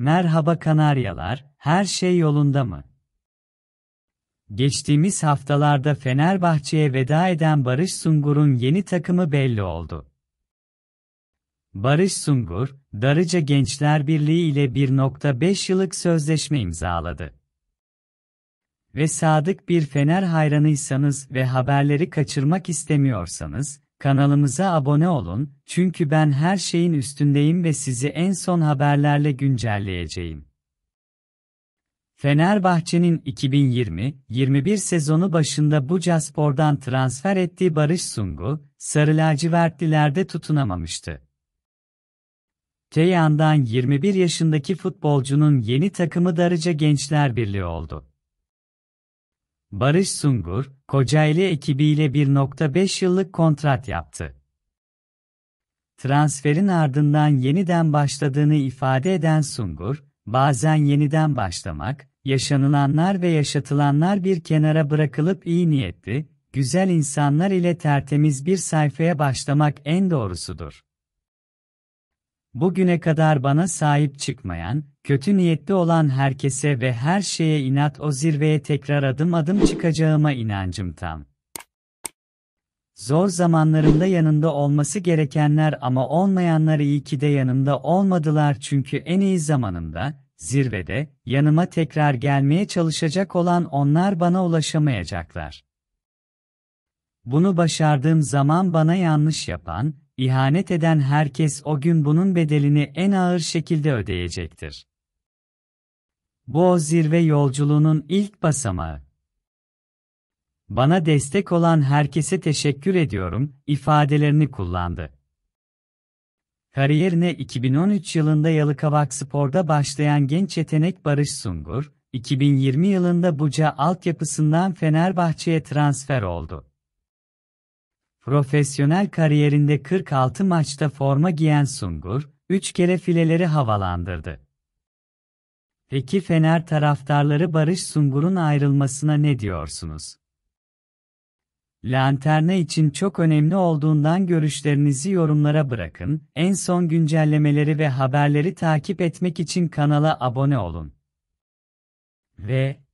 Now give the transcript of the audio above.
Merhaba Kanaryalar, her şey yolunda mı? Geçtiğimiz haftalarda Fenerbahçe'ye veda eden Barış Sungur'un yeni takımı belli oldu. Barış Sungur, Darıca Gençler Birliği ile 1.5 yıllık sözleşme imzaladı. Ve sadık bir Fener hayranıysanız ve haberleri kaçırmak istemiyorsanız, Kanalımıza abone olun, çünkü ben her şeyin üstündeyim ve sizi en son haberlerle güncelleyeceğim. Fenerbahçe'nin 2020-21 sezonu başında Bucaspor'dan transfer ettiği Barış Sungu, Sarı lacivertlilerde tutunamamıştı. Te 21 yaşındaki futbolcunun yeni takımı Darıca Gençler Birliği oldu. Barış Sungur, Kocaeli ekibiyle 1.5 yıllık kontrat yaptı. Transferin ardından yeniden başladığını ifade eden Sungur, bazen yeniden başlamak, yaşanılanlar ve yaşatılanlar bir kenara bırakılıp iyi niyetli, güzel insanlar ile tertemiz bir sayfaya başlamak en doğrusudur. Bugüne kadar bana sahip çıkmayan, kötü niyetli olan herkese ve her şeye inat o zirveye tekrar adım adım çıkacağıma inancım tam. Zor zamanlarımda yanında olması gerekenler ama olmayanlar iyi ki de yanımda olmadılar çünkü en iyi zamanımda, zirvede, yanıma tekrar gelmeye çalışacak olan onlar bana ulaşamayacaklar. Bunu başardığım zaman bana yanlış yapan, İhanet eden herkes o gün bunun bedelini en ağır şekilde ödeyecektir. Bu o zirve yolculuğunun ilk basamağı. Bana destek olan herkese teşekkür ediyorum ifadelerini kullandı. Kariyerine 2013 yılında Yalıkavak Spor'da başlayan genç yetenek Barış Sungur, 2020 yılında Buca altyapısından Fenerbahçe'ye transfer oldu. Profesyonel kariyerinde 46 maçta forma giyen Sungur, 3 kere fileleri havalandırdı. Peki Fener taraftarları Barış Sungur'un ayrılmasına ne diyorsunuz? Lanterna için çok önemli olduğundan görüşlerinizi yorumlara bırakın. En son güncellemeleri ve haberleri takip etmek için kanala abone olun. Ve